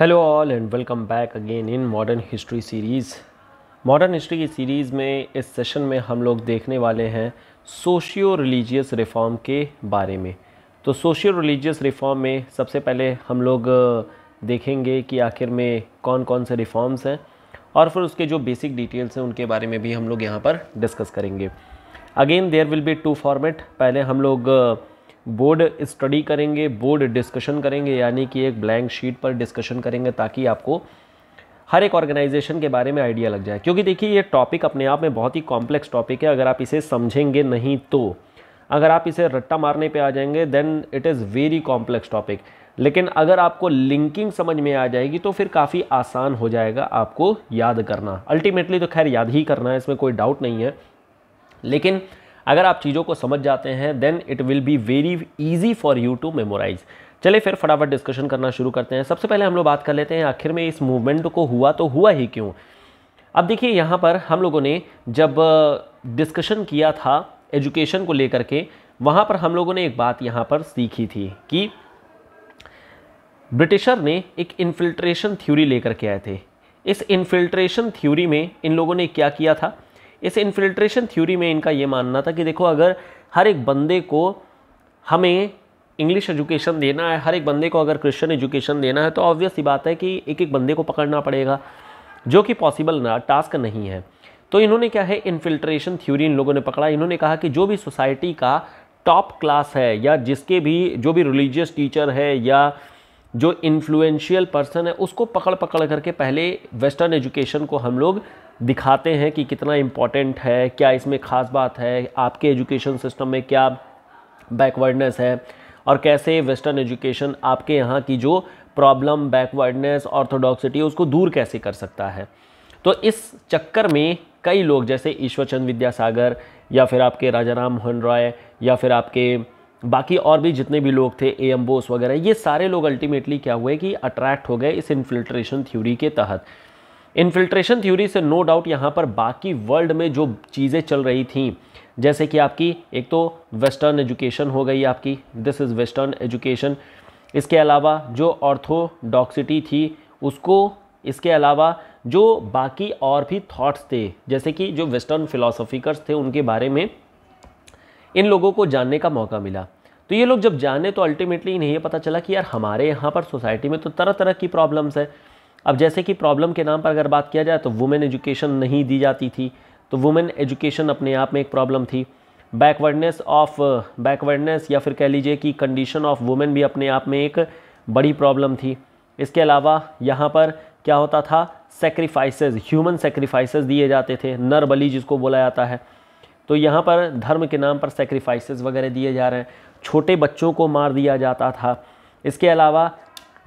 hello all and welcome back again in modern history series modern history की series में इस session में हम लोग देखने वाले हैं सोशियो रिलीजियस रिफ़ॉर्म के बारे में तो सोशियो रिलीजियस रिफ़ॉर्म में सबसे पहले हम लोग देखेंगे कि आखिर में कौन कौन से रिफ़ॉर्म्स हैं और फिर उसके जो बेसिक डिटेल्स हैं उनके बारे में भी हम लोग यहाँ पर डिस्कस करेंगे again there will be two format पहले हम लोग बोर्ड स्टडी करेंगे बोर्ड डिस्कशन करेंगे यानी कि एक ब्लैंक शीट पर डिस्कशन करेंगे ताकि आपको हर एक ऑर्गेनाइजेशन के बारे में आइडिया लग जाए क्योंकि देखिए ये टॉपिक अपने आप में बहुत ही कॉम्प्लेक्स टॉपिक है अगर आप इसे समझेंगे नहीं तो अगर आप इसे रट्टा मारने पे आ जाएंगे then it is very complex topic लेकिन अगर आपको लिंकिंग समझ में आ जाएगी तो फिर काफ़ी आसान हो जाएगा आपको याद करना अल्टीमेटली तो खैर याद ही करना है इसमें कोई डाउट नहीं है लेकिन अगर आप चीज़ों को समझ जाते हैं then it will be very easy for you to memorise चले फिर फटाफट डिस्कशन करना शुरू करते हैं सबसे पहले हम लोग बात कर लेते हैं आखिर में इस मूवमेंट को हुआ तो हुआ ही क्यों अब देखिए यहाँ पर हम लोगों ने जब डिस्कशन किया था एजुकेशन को लेकर के वहाँ पर हम लोगों ने एक बात यहाँ पर सीखी थी कि ब्रिटिशर ने एक इन्फिल्ट्रेशन थ्योरी लेकर के आए थे इस इन्फिल्ट्रेशन थ्योरी में इन लोगों ने क्या किया था इस इन्फिल्ट्रेशन थ्योरी में इनका ये मानना था कि देखो अगर हर एक बंदे को हमें इंग्लिश एजुकेशन देना है हर एक बंदे को अगर क्रिश्चियन एजुकेशन देना है तो ऑब्वियस ही बात है कि एक एक बंदे को पकड़ना पड़ेगा जो कि पॉसिबल ना टास्क नहीं है तो इन्होंने क्या है इन्फिल्ट्रेशन थ्योरी इन लोगों ने पकड़ा इन्होंने कहा कि जो भी सोसाइटी का टॉप क्लास है या जिसके भी जो भी रिलीजियस टीचर है या जो इन्फ्लुएंशियल पर्सन है उसको पकड़ पकड़ करके पहले वेस्टर्न एजुकेशन को हम लोग दिखाते हैं कि कितना इम्पॉर्टेंट है क्या इसमें ख़ास बात है आपके एजुकेशन सिस्टम में क्या बैकवर्डनेस है और कैसे वेस्टर्न एजुकेशन आपके यहाँ की जो प्रॉब्लम बैकवर्डनेस ऑर्थोडॉक्सिटी उसको दूर कैसे कर सकता है तो इस चक्कर में कई लोग जैसे ईश्वरचंद विद्यासागर या फिर आपके राजा राम मोहन रॉय या फिर आपके बाकी और भी जितने भी लोग थे ए एम बोस वगैरह ये सारे लोग अल्टीमेटली क्या हुए कि अट्रैक्ट हो गए इस इन्फिल्ट्रेशन थ्योरी के तहत इन्फिल्ट्रेशन थ्योरी से नो डाउट यहाँ पर बाकी वर्ल्ड में जो चीज़ें चल रही थी जैसे कि आपकी एक तो वेस्टर्न एजुकेशन हो गई आपकी दिस इज़ वेस्टर्न एजुकेशन इसके अलावा जो ऑर्थोडॉक्सिटी थी उसको इसके अलावा जो बाकी और भी थॉट्स थे जैसे कि जो वेस्टर्न फिलोसफिकर्स थे उनके बारे में इन लोगों को जानने का मौका मिला तो ये लोग जब जाने तो अल्टीमेटली इन्हें ये पता चला कि यार हमारे यहाँ पर सोसाइटी में तो तरह तरह की प्रॉब्लम्स है अब जैसे कि प्रॉब्लम के नाम पर अगर बात किया जाए तो वुमेन एजुकेशन नहीं दी जाती थी तो वुमेन एजुकेशन अपने आप में एक प्रॉब्लम थी बैकवर्डनेस ऑफ बैकवर्डनेस या फिर कह लीजिए कि कंडीशन ऑफ वुमेन भी अपने आप में एक बड़ी प्रॉब्लम थी इसके अलावा यहाँ पर क्या होता था सेक्रीफाइसेस ह्यूमन सेक्रीफाइसेज दिए जाते थे नर बलि जिसको बोला जाता है तो यहाँ पर धर्म के नाम पर सेक्रीफाइसेस वगैरह दिए जा रहे हैं छोटे बच्चों को मार दिया जाता था इसके अलावा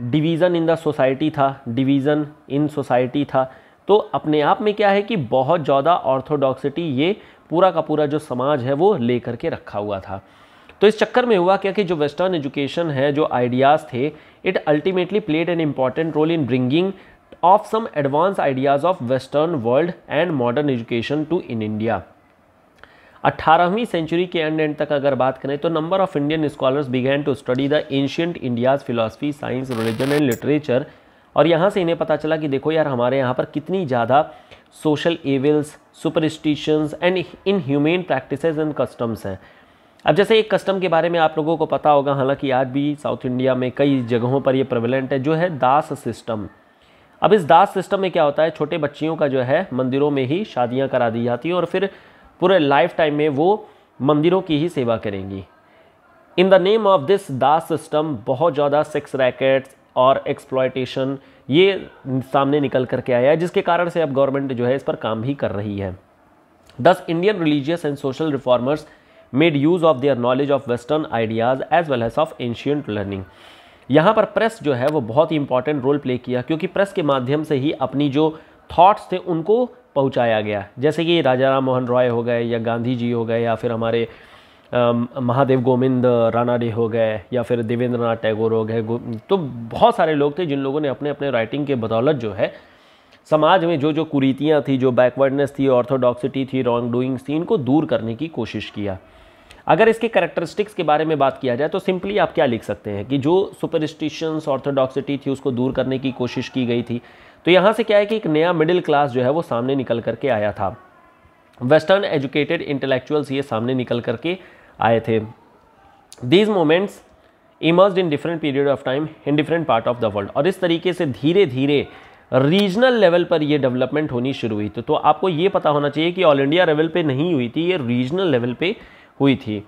डिवीज़न इन द सोसाइटी था डिवीज़न इन सोसाइटी था तो अपने आप में क्या है कि बहुत ज़्यादा ऑर्थोडॉक्सिटी ये पूरा का पूरा जो समाज है वो ले करके रखा हुआ था तो इस चक्कर में हुआ क्या कि जो वेस्टर्न एजुकेशन है जो आइडियाज़ थे it ultimately played an important role in bringing of some advance ideas of western world and modern education to in India अट्ठारहवीं सेंचुरी के एंड एंड तक अगर बात करें तो number of Indian scholars began to study the ancient India's philosophy science religion and literature और यहाँ से इन्हें पता चला कि देखो यार हमारे यहाँ पर कितनी ज़्यादा social evils superstitions and inhuman practice and customs हैं अब जैसे एक कस्टम के बारे में आप लोगों को पता होगा हालांकि आज भी साउथ इंडिया में कई जगहों पर ये प्रविलेंट है जो है दास सिस्टम अब इस दास सिस्टम में क्या होता है छोटे बच्चियों का जो है मंदिरों में ही शादियां करा दी जाती हैं और फिर पूरे लाइफ टाइम में वो मंदिरों की ही सेवा करेंगी in the name of this दास सिस्टम बहुत ज़्यादा सेक्स रैकेट्स और एक्सप्लॉयटेशन ये सामने निकल करके आया है जिसके कारण से अब गवर्नमेंट जो है इस पर काम भी कर रही है thus Indian religious and social reformers made use of their knowledge of western ideas as well as of ancient learning यहाँ पर प्रेस जो है वो बहुत ही इंपॉर्टेंट रोल प्ले किया क्योंकि प्रेस के माध्यम से ही अपनी जो थाट्स थे उनको पहुंचाया गया जैसे कि राजा राम मोहन रॉय हो गए या गांधी जी हो गए या फिर हमारे महादेव गोविंद राणा डे हो गए या फिर देवेंद्र नाथ टैगोर हो गए तो बहुत सारे लोग थे जिन लोगों ने अपने अपने राइटिंग के बदौलत जो है समाज में जो जो कुरीतियाँ थी जो बैकवर्डनेस थी ऑर्थोडॉक्सिटी थी रॉन्ग डूइंग्स थी इनको दूर करने की कोशिश किया अगर इसके करेक्टरिस्टिक्स के बारे में बात किया जाए तो सिंपली आप क्या लिख सकते हैं कि जो सुपरस्टिशंस ऑर्थोडॉक्सिटी थी उसको दूर करने की कोशिश की गई थी तो यहाँ से क्या है कि एक नया मिडिल क्लास जो है वो सामने निकल करके आया था वेस्टर्न एजुकेटेड इंटेलेक्चुअल्स ये सामने निकल करके आए थे these movements emerge in different period of time in different part of the world और इस तरीके से धीरे धीरे रीजनल लेवल पर ये डेवलपमेंट होनी शुरू हुई थी तो, तो आपको ये पता होना चाहिए कि ऑल इंडिया लेवल पे नहीं हुई थी ये रीजनल लेवल पे हुई थी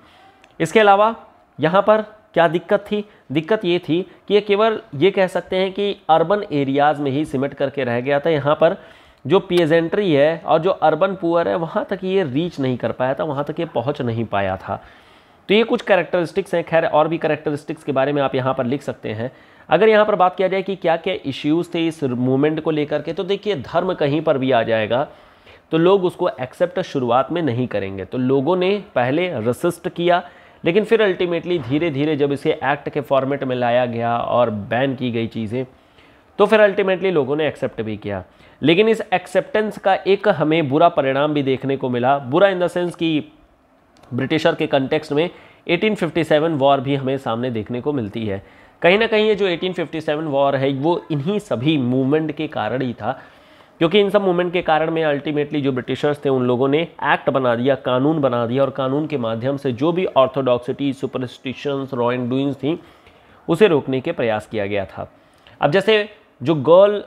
इसके अलावा यहाँ पर क्या दिक्कत थी दिक्कत ये थी कि ये केवल ये कह सकते हैं कि अर्बन एरियाज़ में ही सिमट करके रह गया था यहाँ पर जो पीएजेंट्री है और जो अर्बन पुअर है वहाँ तक ये रीच नहीं कर पाया था वहाँ तक ये पहुँच नहीं पाया था तो ये कुछ करेक्टरिस्टिक्स हैं खैर और भी करेक्टरिस्टिक्स के बारे में आप यहाँ पर लिख सकते हैं अगर यहाँ पर बात किया जाए कि क्या क्या इश्यूज़ थे इस मूवमेंट को लेकर के तो देखिए धर्म कहीं पर भी आ जाएगा तो लोग उसको एक्सेप्ट शुरुआत में नहीं करेंगे तो लोगों ने पहले रसिस्ट किया लेकिन फिर अल्टीमेटली धीरे धीरे जब इसे एक्ट के फॉर्मेट में लाया गया और बैन की गई चीज़ें तो फिर अल्टीमेटली लोगों ने एक्सेप्ट भी किया लेकिन इस एक्सेप्टेंस का एक हमें बुरा परिणाम भी देखने को मिला बुरा इन द सेंस कि ब्रिटिशर के कंटेक्स्ट में 1857 वॉर भी हमें सामने देखने को मिलती है कहीं ना कहीं ये जो 1857 वॉर है वो इन्हीं सभी मूवमेंट के कारण ही था क्योंकि इन सब मूवमेंट के कारण में अल्टीमेटली जो ब्रिटिशर्स थे उन लोगों ने एक्ट बना दिया कानून बना दिया और कानून के माध्यम से जो भी orthodoxity superstitions raw and doings थी उसे रोकने के प्रयास किया गया था अब जैसे जो गर्ल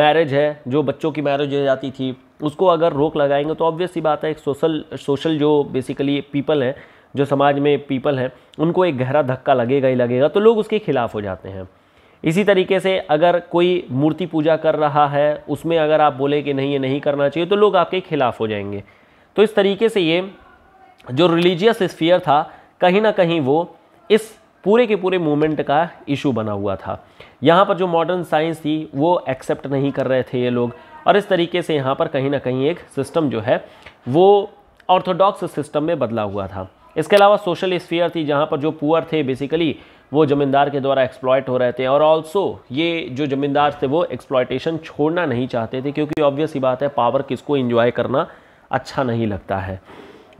मैरिज है जो बच्चों की मैरिज हो जाती थी उसको अगर रोक लगाएंगे तो ऑब्वियस ही बात है एक सोशल सोशल जो बेसिकली पीपल हैं जो समाज में पीपल हैं उनको एक गहरा धक्का लगेगा ही लगेगा तो लोग उसके खिलाफ हो जाते हैं इसी तरीके से अगर कोई मूर्ति पूजा कर रहा है उसमें अगर आप बोले कि नहीं ये नहीं करना चाहिए तो लोग आपके खिलाफ हो जाएंगे तो इस तरीके से ये जो रिलीजियस स्फीयर था कहीं ना कहीं वो इस पूरे के पूरे मूवमेंट का इशू बना हुआ था यहाँ पर जो मॉडर्न साइंस थी वो एक्सेप्ट नहीं कर रहे थे ये लोग और इस तरीके से यहाँ पर कहीं ना कहीं एक सिस्टम जो है वो ऑर्थोडॉक्स सिस्टम में बदला हुआ था इसके अलावा सोशल स्फीयर थी जहाँ पर जो पुअर थे बेसिकली वो ज़मींदार के द्वारा एक्सप्लॉयट हो रहे थे और ऑल्सो ये जो ज़मींदार थे वो एक्सप्लॉयटेशन छोड़ना नहीं चाहते थे क्योंकि ऑब्वियस ही बात है पावर किसको इन्जॉय करना अच्छा नहीं लगता है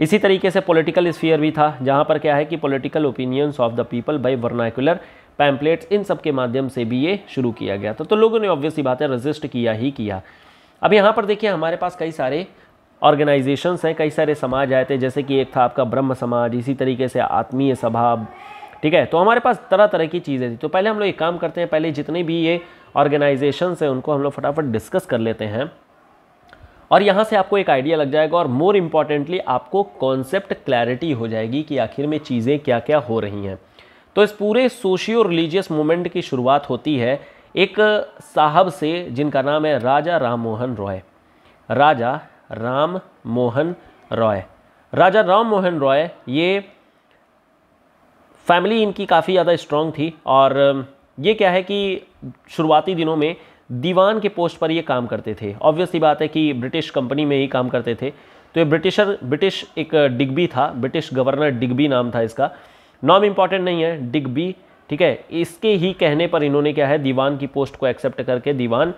इसी तरीके से पॉलिटिकल स्फीयर भी था जहाँ पर क्या है कि political opinions of the people by vernacular pamphlets इन सब के माध्यम से भी ये शुरू किया गया था तो लोगों ने ही बात है रजिस्ट किया ही किया अब यहाँ पर देखिए हमारे पास कई सारे ऑर्गेनाइजेशंस हैं कई सारे समाज आए थे जैसे कि एक था आपका ब्रह्म समाज इसी तरीके से आत्मीय सभा ठीक है तो हमारे पास तरह तरह की चीज़ें थी तो पहले हम लोग एक काम करते हैं पहले जितने भी ये ऑर्गेनाइजेशन है उनको हम लोग फटाफट डिस्कस कर लेते हैं और यहाँ से आपको एक आइडिया लग जाएगा और मोर इम्पॉर्टेंटली आपको कॉन्सेप्ट क्लैरिटी हो जाएगी कि आखिर में चीज़ें क्या क्या हो रही हैं तो इस पूरे सोशियो रिलीजियस मूवमेंट की शुरुआत होती है एक साहब से जिनका नाम है राजा राम मोहन रॉय राजा राम मोहन रॉय राजा राम मोहन रॉय ये फैमिली इनकी काफ़ी ज़्यादा स्ट्रांग थी और ये क्या है कि शुरुआती दिनों में दीवान के पोस्ट पर ये काम करते थे ऑब्वियसली बात है कि ब्रिटिश कंपनी में ही काम करते थे तो ये ब्रिटिशर ब्रिटिश एक डिग्बी था ब्रिटिश गवर्नर डिग्बी नाम था इसका नाम इम्पॉर्टेंट नहीं है डिग्बी ठीक है इसके ही कहने पर इन्होंने क्या है दीवान की पोस्ट को एक्सेप्ट करके दीवान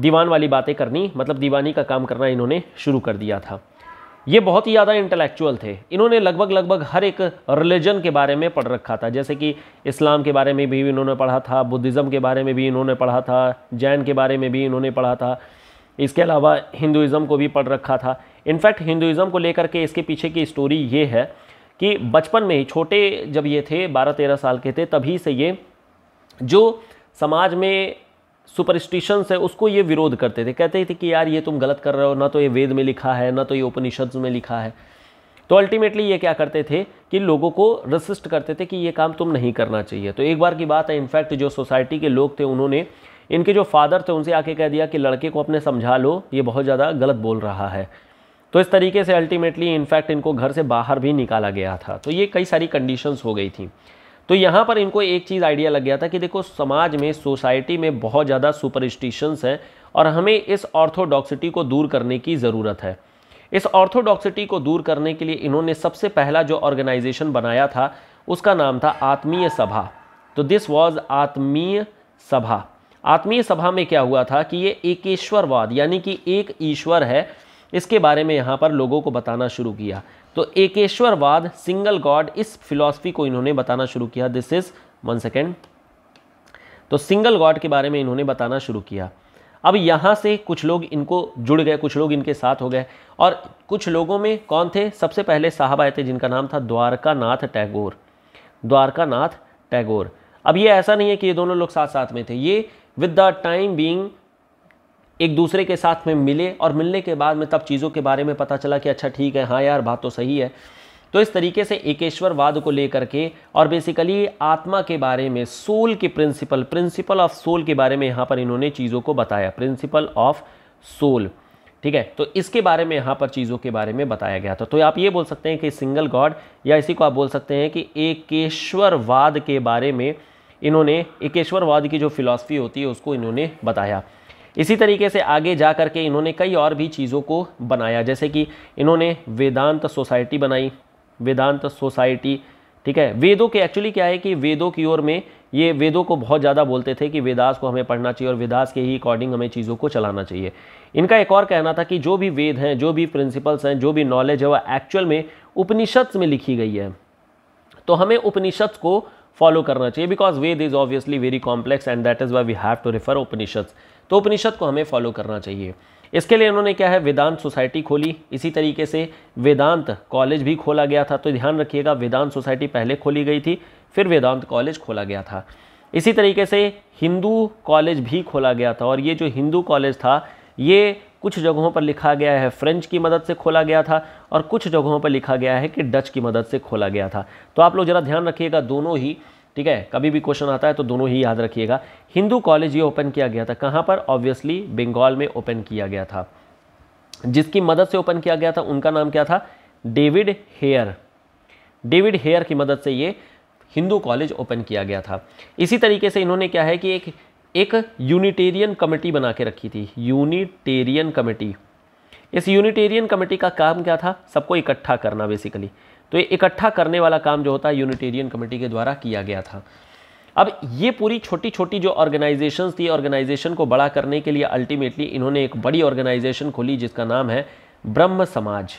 दीवान वाली बातें करनी मतलब दीवानी का काम करना इन्होंने शुरू कर दिया था ये बहुत ही ज़्यादा इंटेलेक्चुअल थे इन्होंने लगभग लगभग हर एक रिलीजन के बारे में पढ़ रखा था जैसे कि इस्लाम के बारे में भी इन्होंने पढ़ा था बुद्धिज़्म के बारे में भी इन्होंने पढ़ा था जैन के बारे में भी इन्होंने पढ़ा था इसके अलावा हिंदुज़म को भी पढ़ रखा था इनफैक्ट हिंदुज़म को लेकर के इसके पीछे की स्टोरी ये है कि बचपन में ही छोटे जब ये थे बारह तेरह साल के थे तभी से ये जो समाज में सुपरस्टिशंस है उसको ये विरोध करते थे कहते थे कि यार ये तुम गलत कर रहे हो ना तो ये वेद में लिखा है ना तो ये उपनिषद में लिखा है तो अल्टीमेटली ये क्या करते थे कि लोगों को रसिस्ट करते थे कि ये काम तुम नहीं करना चाहिए तो एक बार की बात है इनफैक्ट जो सोसाइटी के लोग थे उन्होंने इनके जो फादर थे उनसे आके कह दिया कि लड़के को अपने समझा लो ये बहुत ज़्यादा गलत बोल रहा है तो इस तरीके से अल्टीमेटली इनफैक्ट इनको घर से बाहर भी निकाला गया था तो ये कई सारी कंडीशंस हो गई थी तो यहाँ पर इनको एक चीज़ आइडिया लग गया था कि देखो समाज में सोसाइटी में बहुत ज़्यादा सुपरस्टिशंस हैं और हमें इस ऑर्थोडॉक्सिटी को दूर करने की ज़रूरत है इस ऑर्थोडॉक्सिटी को दूर करने के लिए इन्होंने सबसे पहला जो ऑर्गेनाइजेशन बनाया था उसका नाम था आत्मीय सभा तो दिस वॉज आत्मीय सभा आत्मीय सभा में क्या हुआ था कि ये एकेश्वरवाद यानी कि एक ईश्वर है इसके बारे में यहाँ पर लोगों को बताना शुरू किया तो एकेश्वरवाद सिंगल गॉड इस फिलॉसफी को इन्होंने बताना शुरू किया दिस इज वन सेकेंड तो सिंगल गॉड के बारे में इन्होंने बताना शुरू किया अब यहाँ से कुछ लोग इनको जुड़ गए कुछ लोग इनके साथ हो गए और कुछ लोगों में कौन थे सबसे पहले साहब आए थे जिनका नाम था द्वारका नाथ टैगोर द्वारका नाथ टैगोर अब ये ऐसा नहीं है कि ये दोनों लोग साथ साथ में थे ये विद द टाइम बींग एक दूसरे के साथ में मिले और मिलने के बाद में तब चीज़ों के बारे में पता चला कि अच्छा ठीक है हाँ यार बात तो सही है तो इस तरीके से एकेश्वरवाद को लेकर के और बेसिकली आत्मा के बारे में सोल के प्रिंसिपल प्रिंसिपल ऑफ सोल के बारे में यहाँ पर इन्होंने चीज़ों को बताया प्रिंसिपल ऑफ सोल ठीक है तो इसके बारे में यहाँ पर चीज़ों के बारे में बताया गया था तो आप ये बोल सकते हैं कि सिंगल गॉड या इसी को आप बोल सकते हैं कि एकेश्वरवाद के बारे में इन्होंने एकेश्वरवाद की जो फिलॉसफी होती है उसको इन्होंने बताया इसी तरीके से आगे जा कर के इन्होंने कई और भी चीज़ों को बनाया जैसे कि इन्होंने वेदांत सोसाइटी बनाई वेदांत सोसाइटी ठीक है वेदों के एक्चुअली क्या है कि वेदों की ओर में ये वेदों को बहुत ज़्यादा बोलते थे कि वेदास को हमें पढ़ना चाहिए और वेदास के ही अकॉर्डिंग हमें चीज़ों को चलाना चाहिए इनका एक और कहना था कि जो भी वेद हैं जो भी प्रिंसिपल्स हैं जो भी नॉलेज है वह एक्चुअल में उपनिषद में लिखी गई है तो हमें उपनिषद को फॉलो करना चाहिए because Veda is obviously very complex and that is why we have to refer Upanishad तो उपनिषद को हमें फॉलो करना चाहिए इसके लिए उन्होंने क्या है वेदांत सोसाइटी खोली इसी तरीके से वेदांत कॉलेज भी खोला गया था तो ध्यान रखिएगा वेदांत सोसाइटी पहले खोली गई थी फिर वेदांत कॉलेज खोला गया था इसी तरीके से हिंदू कॉलेज भी खोला गया था और ये जो हिंदू कॉलेज था ये कुछ जगहों पर लिखा गया है फ्रेंच की मदद से खोला गया था और कुछ जगहों पर लिखा गया है कि डच की मदद से खोला गया था तो आप लोग ज़रा ध्यान रखिएगा दोनों ही ठीक है कभी भी क्वेश्चन आता है तो दोनों ही याद रखिएगा हिंदू कॉलेज ये ओपन किया गया था कहाँ पर ऑब्वियसली बंगाल में ओपन किया गया था जिसकी मदद से ओपन किया गया था उनका नाम क्या था डेविड हेयर डेविड हेयर की मदद से ये हिंदू कॉलेज ओपन किया गया था इसी तरीके से इन्होंने क्या है कि एक एक यूनिटेरियन कमेटी बना के रखी थी यूनिटेरियन कमेटी इस यूनिटेरियन कमेटी का काम क्या था सबको इकट्ठा करना बेसिकली तो ये इकट्ठा करने वाला काम जो होता है यूनिटेरियन कमेटी के द्वारा किया गया था अब ये पूरी छोटी छोटी जो ऑर्गेनाइजेशन थी ऑर्गेनाइजेशन को बड़ा करने के लिए अल्टीमेटली इन्होंने एक बड़ी ऑर्गेनाइजेशन खोली जिसका नाम है ब्रह्म समाज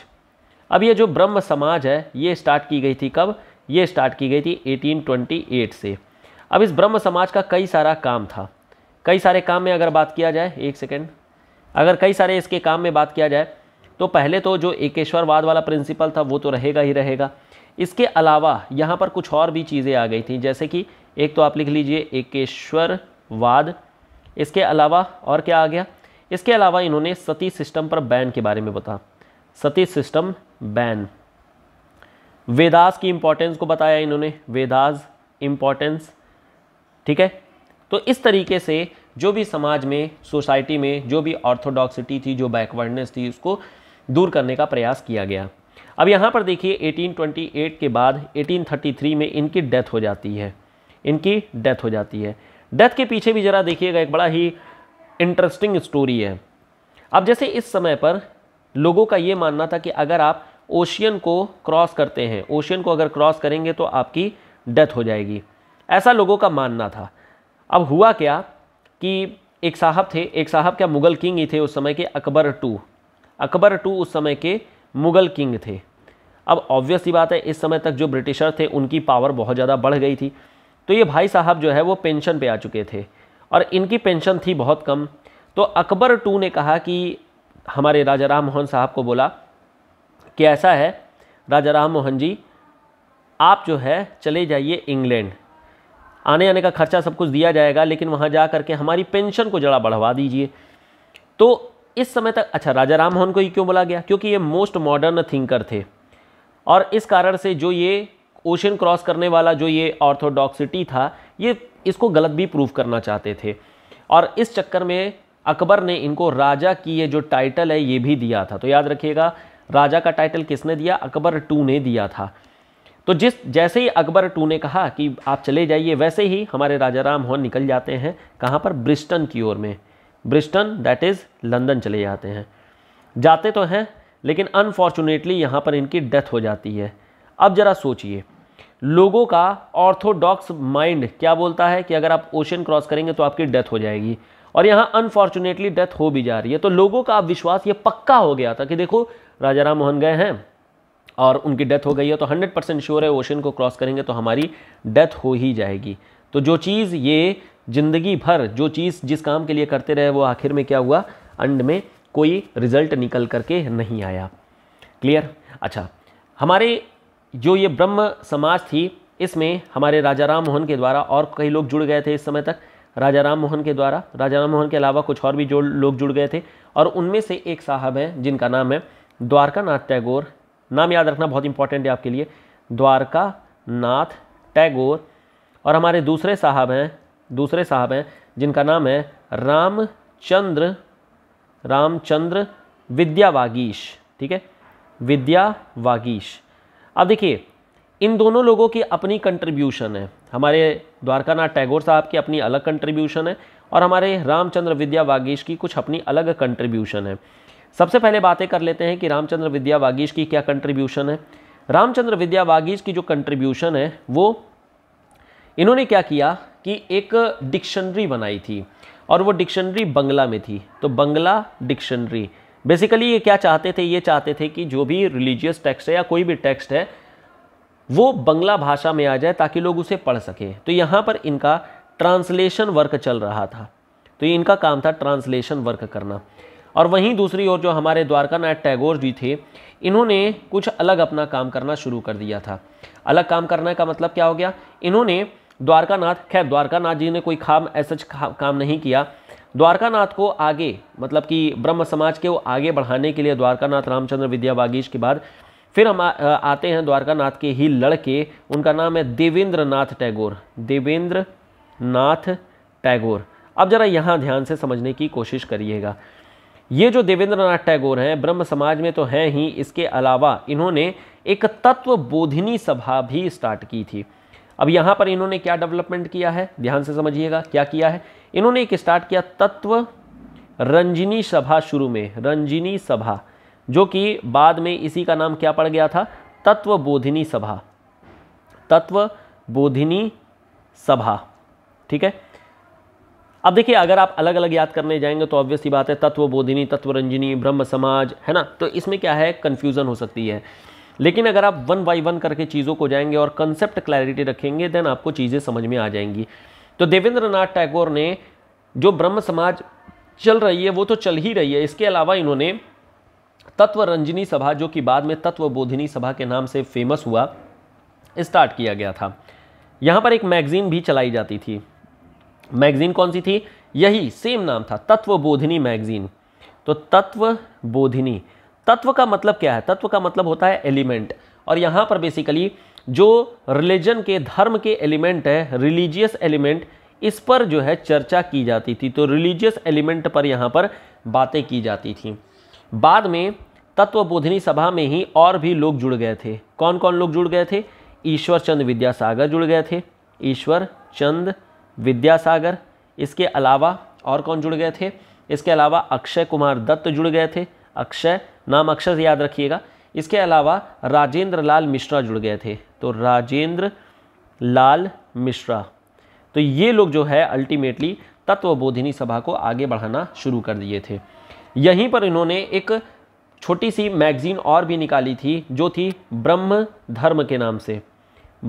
अब ये जो ब्रह्म समाज है ये स्टार्ट की गई थी कब ये स्टार्ट की गई थी 1828 से अब इस ब्रह्म समाज का कई सारा काम था कई सारे काम में अगर बात किया जाए एक सेकेंड अगर कई सारे इसके काम में बात किया जाए तो पहले तो जो एकेश्वरवाद वाला प्रिंसिपल था वो तो रहेगा ही रहेगा इसके अलावा यहाँ पर कुछ और भी चीज़ें आ गई थी जैसे कि एक तो आप लिख लीजिए एकेश्वरवाद इसके अलावा और क्या आ गया इसके अलावा इन्होंने सती सिस्टम पर बैन के बारे में बताया सती सिस्टम बैन वेदास की इम्पोर्टेंस को बताया इन्होंने वेदास इम्पोर्टेंस ठीक है तो इस तरीके से जो भी समाज में सोसाइटी में जो भी ऑर्थोडॉक्सिटी थी जो बैकवर्डनेस थी उसको दूर करने का प्रयास किया गया अब यहाँ पर देखिए 1828 के बाद 1833 में इनकी डेथ हो जाती है इनकी डेथ हो जाती है डेथ के पीछे भी ज़रा देखिएगा एक बड़ा ही इंटरेस्टिंग स्टोरी है अब जैसे इस समय पर लोगों का ये मानना था कि अगर आप ओशियन को क्रॉस करते हैं ओशियन को अगर क्रॉस करेंगे तो आपकी डेथ हो जाएगी ऐसा लोगों का मानना था अब हुआ क्या कि एक साहब थे एक साहब क्या मुग़ल किंग ही थे उस समय के अकबर टू अकबर टू उस समय के मुग़ल किंग थे अब ऑब्वियस ही बात है इस समय तक जो ब्रिटिशर थे उनकी पावर बहुत ज़्यादा बढ़ गई थी तो ये भाई साहब जो है वो पेंशन पे आ चुके थे और इनकी पेंशन थी बहुत कम तो अकबर टू ने कहा कि हमारे राजा राम मोहन साहब को बोला कि ऐसा है राजा राम मोहन जी आप जो है चले जाइए इंग्लैंड आने आने का खर्चा सब कुछ दिया जाएगा लेकिन वहाँ जा करके हमारी पेंशन को जरा बढ़वा दीजिए तो इस समय तक अच्छा राजा राम मोहन को ही क्यों बोला गया क्योंकि ये मोस्ट मॉडर्न थिंकर थे और इस कारण से जो ये ओशन क्रॉस करने वाला जो ये ऑर्थोडॉक्सिटी था ये इसको गलत भी प्रूव करना चाहते थे और इस चक्कर में अकबर ने इनको राजा की ये जो टाइटल है ये भी दिया था तो याद रखिएगा राजा का टाइटल किसने दिया अकबर टू ने दिया था तो जिस जैसे ही अकबर टू ने कहा कि आप चले जाइए वैसे ही हमारे राजा राम मोहन निकल जाते हैं कहाँ पर ब्रिस्टन की ओर में ब्रिस्टन दैट इज़ लंदन चले जाते हैं जाते तो हैं लेकिन अनफॉर्चुनेटली यहाँ पर इनकी डेथ हो जाती है अब ज़रा सोचिए लोगों का ऑर्थोडॉक्स माइंड क्या बोलता है कि अगर आप ओशन क्रॉस करेंगे तो आपकी डेथ हो जाएगी और यहाँ अनफॉर्चुनेटली डेथ हो भी जा रही है तो लोगों का विश्वास ये पक्का हो गया था कि देखो राजा राम मोहन गए हैं और उनकी डेथ हो गई है तो 100 परसेंट श्योर है ओशन को क्रॉस करेंगे तो हमारी डेथ हो ही जाएगी तो जो चीज़ ये ज़िंदगी भर जो चीज़ जिस काम के लिए करते रहे वो आखिर में क्या हुआ अंड में कोई रिजल्ट निकल करके नहीं आया क्लियर अच्छा हमारे जो ये ब्रह्म समाज थी इसमें हमारे राजा राम मोहन के द्वारा और कई लोग जुड़ गए थे इस समय तक राजा राम मोहन के द्वारा राजा राम मोहन के अलावा कुछ और भी जो लोग जुड़ गए थे और उनमें से एक साहब हैं जिनका नाम है द्वारका नाथ टैगोर नाम याद रखना बहुत इंपॉर्टेंट है आपके लिए द्वारका नाथ टैगोर और हमारे दूसरे साहब हैं दूसरे साहब हैं जिनका नाम है रामचंद्र रामचंद्र विद्या वागीश ठीक है विद्या वागीश अब देखिए इन दोनों लोगों की अपनी कंट्रीब्यूशन है हमारे द्वारकानाथ टैगोर साहब की अपनी अलग कंट्रीब्यूशन है और हमारे रामचंद्र विद्या वागीश की कुछ अपनी अलग कंट्रीब्यूशन है सबसे पहले बातें कर लेते हैं कि रामचंद्र विद्या वागीश की क्या कंट्रीब्यूशन है रामचंद्र विद्या वागीश की जो कंट्रीब्यूशन है वो इन्होंने क्या किया कि एक डिक्शनरी बनाई थी और वो डिक्शनरी बंगला में थी तो बंगला डिक्शनरी बेसिकली ये क्या चाहते थे ये चाहते थे कि जो भी रिलीजियस टेक्स्ट है या कोई भी टेक्स्ट है वो बंगला भाषा में आ जाए ताकि लोग उसे पढ़ सकें तो यहाँ पर इनका ट्रांसलेशन वर्क चल रहा था तो ये इनका काम था ट्रांसलेशन वर्क करना और वहीं दूसरी ओर जो हमारे द्वारका नाथ टैगोर जी थे इन्होंने कुछ अलग अपना काम करना शुरू कर दिया था अलग काम करने का मतलब क्या हो गया इन्होंने द्वारकानाथ खैर द्वारकानाथ जी ने कोई खाम ऐसा काम नहीं किया द्वारकानाथ को आगे मतलब कि ब्रह्म समाज के वो आगे बढ़ाने के लिए द्वारकानाथ रामचंद्र विद्या बागीश के बाद फिर हम आ, आते हैं द्वारकानाथ के ही लड़के उनका नाम है देवेंद्र नाथ टैगोर देवेंद्र नाथ टैगोर अब जरा यहाँ ध्यान से समझने की कोशिश करिएगा ये जो देवेंद्र नाथ टैगोर हैं ब्रह्म समाज में तो हैं ही इसके अलावा इन्होंने एक तत्व बोधिनी सभा भी स्टार्ट की थी अब यहाँ पर इन्होंने क्या डेवलपमेंट किया है ध्यान से समझिएगा क्या किया है इन्होंने एक स्टार्ट किया तत्व रंजनी सभा शुरू में रंजनी सभा जो कि बाद में इसी का नाम क्या पड़ गया था तत्व बोधिनी सभा तत्व बोधिनी सभा ठीक है अब देखिए अगर आप अलग अलग याद करने जाएंगे तो ऑब्वियसली बात है तत्व बोधिनी तत्व रंजनी ब्रह्म समाज है ना तो इसमें क्या है कंफ्यूजन हो सकती है लेकिन अगर आप वन बाई वन करके चीज़ों को जाएंगे और कंसेप्ट क्लैरिटी रखेंगे देन आपको चीज़ें समझ में आ जाएंगी तो देवेंद्र टैगोर ने जो ब्रह्म समाज चल रही है वो तो चल ही रही है इसके अलावा इन्होंने तत्व रंजनी सभा जो कि बाद में तत्व बोधिनी सभा के नाम से फेमस हुआ स्टार्ट किया गया था यहाँ पर एक मैगजीन भी चलाई जाती थी मैगजीन कौन सी थी यही सेम नाम था तत्व बोधिनी मैगजीन तो तत्व बोधिनी तत्व का मतलब क्या है तत्व का मतलब होता है एलिमेंट और यहाँ पर बेसिकली जो रिलीजन के धर्म के एलिमेंट है रिलीजियस एलिमेंट इस पर जो है चर्चा की जाती थी तो रिलीजियस एलिमेंट पर यहाँ पर बातें की जाती थी बाद में तत्व बोधनी सभा में ही और भी लोग जुड़ गए थे कौन कौन लोग जुड़ गए थे ईश्वर चंद विद्यासागर जुड़ गए थे ईश्वर चंद विद्यासागर इसके अलावा और कौन जुड़ गए थे इसके अलावा अक्षय कुमार दत्त जुड़ गए थे अक्षय नाम अक्षर याद रखिएगा इसके अलावा राजेंद्र लाल मिश्रा जुड़ गए थे तो राजेंद्र लाल मिश्रा तो ये लोग जो है अल्टीमेटली तत्वबोधिनी सभा को आगे बढ़ाना शुरू कर दिए थे यहीं पर इन्होंने एक छोटी सी मैगजीन और भी निकाली थी जो थी ब्रह्म धर्म के नाम से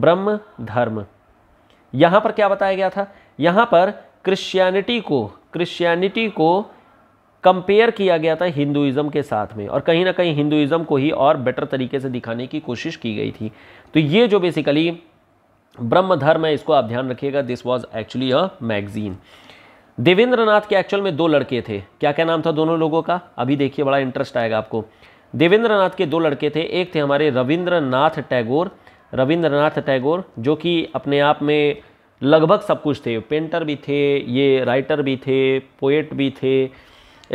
ब्रह्म धर्म यहाँ पर क्या बताया गया था यहाँ पर क्रिश्चियनिटी को क्रिश्चियनिटी को कंपेयर किया गया था हिंदुइज्म के साथ में और कहीं ना कहीं हिंदुइज़म को ही और बेटर तरीके से दिखाने की कोशिश की गई थी तो ये जो बेसिकली ब्रह्म धर्म है इसको आप ध्यान रखिएगा this was actually a magazine Devendra Nath के एक्चुअल में दो लड़के थे क्या क्या नाम था दोनों लोगों का अभी देखिए बड़ा इंटरेस्ट आएगा आपको देवेंद्र नाथ के दो लड़के थे एक थे हमारे रविंद्र नाथ टैगोर रविंद्र नाथ टैगोर जो कि अपने आप में लगभग सब कुछ थे पेंटर भी थे ये राइटर भी थे पोएट भी थे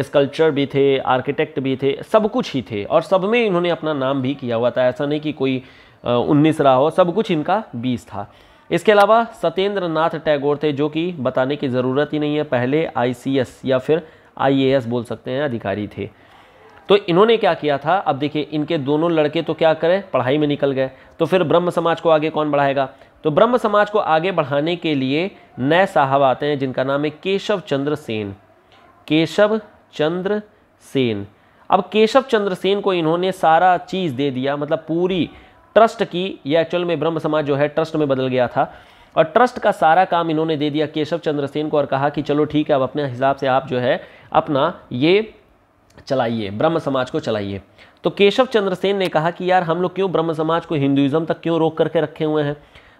स्कल्चर भी थे आर्किटेक्ट भी थे सब कुछ ही थे और सब में इन्होंने अपना नाम भी किया हुआ था ऐसा नहीं कि कोई उन्नीस रहा हो सब कुछ इनका बीस था इसके अलावा सत्येंद्र नाथ टैगोर थे जो कि बताने की ज़रूरत ही नहीं है पहले आई या फिर आई बोल सकते हैं अधिकारी थे तो इन्होंने क्या किया था अब देखिए इनके दोनों लड़के तो क्या करें पढ़ाई में निकल गए तो फिर ब्रह्म समाज को आगे कौन बढ़ाएगा तो ब्रह्म समाज को आगे बढ़ाने के लिए नए साहब आते हैं जिनका नाम है केशव चंद्र सेन केशव चंद्र सेन अब केशव चंद्र सेन को इन्होंने सारा चीज़ दे दिया मतलब पूरी ट्रस्ट की यह एक्चुअल में ब्रह्म समाज जो है ट्रस्ट में बदल गया था और ट्रस्ट का सारा काम इन्होंने दे दिया केशव चंद्र सेन को और कहा कि चलो ठीक है अब अपने हिसाब से आप जो है अपना ये चलाइए ब्रह्म समाज को चलाइए तो केशव चंद्र सेन ने कहा कि यार हम लोग क्यों ब्रह्म समाज को हिंदुइज़्म तक क्यों रोक करके रखे हुए हैं